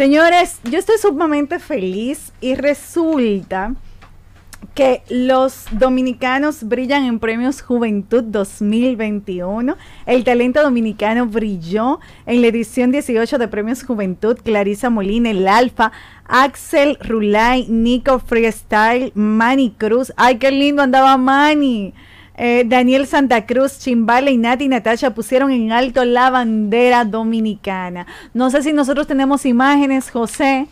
Señores, yo estoy sumamente feliz y resulta que los dominicanos brillan en Premios Juventud 2021. El talento dominicano brilló en la edición 18 de Premios Juventud. Clarisa Molina, el Alfa, Axel Rulay, Nico Freestyle, Manny Cruz. ¡Ay, qué lindo andaba Manny! Eh, Daniel Santa Cruz, Chimbala, y Nati Natasha pusieron en alto la bandera dominicana. No sé si nosotros tenemos imágenes, José.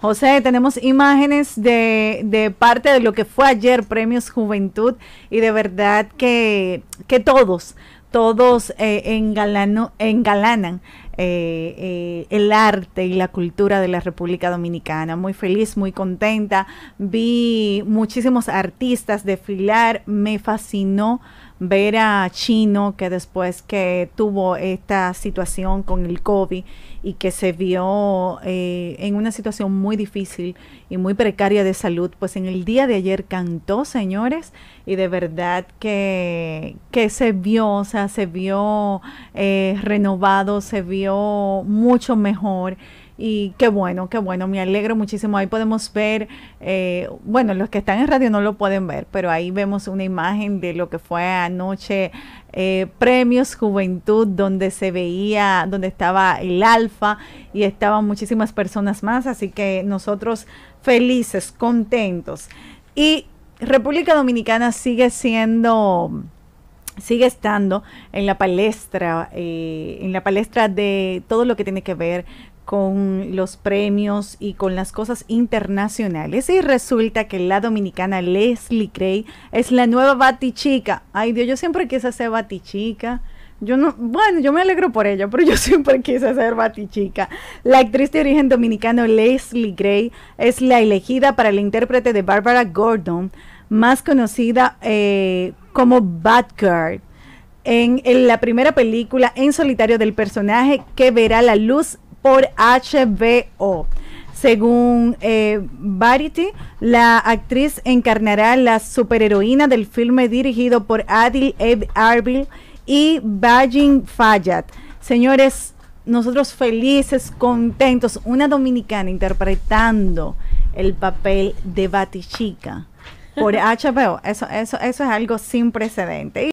José, tenemos imágenes de, parte de lo que fue ayer Premios Juventud y de verdad que, que todos, todos eh, engalanan eh, eh, el arte y la cultura de la República Dominicana. Muy feliz, muy contenta. Vi muchísimos artistas desfilar, me fascinó ver a Chino que después que tuvo esta situación con el COVID y que se vio eh, en una situación muy difícil y muy precaria de salud, pues en el día de ayer cantó, señores, y de verdad que, que se vio, o sea, se vio eh, renovado, se vio mucho mejor y qué bueno, qué bueno, me alegro muchísimo. Ahí podemos ver, eh, bueno, los que están en radio no lo pueden ver, pero ahí vemos una imagen de lo que fue anoche eh, Premios Juventud, donde se veía, donde estaba el Alfa y estaban muchísimas personas más, así que nosotros felices, contentos. Y República Dominicana sigue siendo sigue estando en la palestra, eh, en la palestra de todo lo que tiene que ver con los premios y con las cosas internacionales. Y resulta que la dominicana Leslie Gray es la nueva Batichica. Ay Dios, yo siempre quise ser Batichica. Yo no, bueno, yo me alegro por ella, pero yo siempre quise ser batichica. La actriz de origen dominicano Leslie Gray es la elegida para el intérprete de Barbara Gordon, más conocida eh, como Batgirl, en la primera película en solitario del personaje que verá la luz por HBO. Según eh, la actriz encarnará la superheroína del filme dirigido por Adil Eb Arbil y Bajin Fayad. Señores, nosotros felices, contentos, una dominicana interpretando el papel de Batichica por HBO. Eso, eso, eso es algo sin precedente.